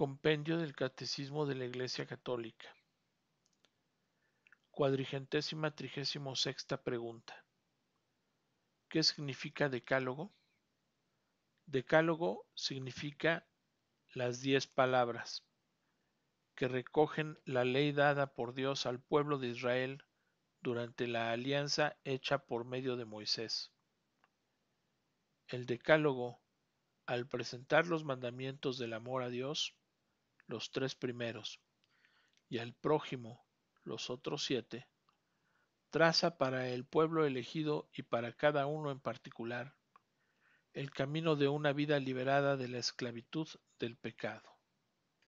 Compendio del Catecismo de la Iglesia Católica. Cuadrigentésima trigésimo sexta pregunta. ¿Qué significa decálogo? Decálogo significa las diez palabras que recogen la ley dada por Dios al pueblo de Israel durante la alianza hecha por medio de Moisés. El decálogo, al presentar los mandamientos del amor a Dios, los tres primeros, y al prójimo, los otros siete, traza para el pueblo elegido y para cada uno en particular el camino de una vida liberada de la esclavitud del pecado.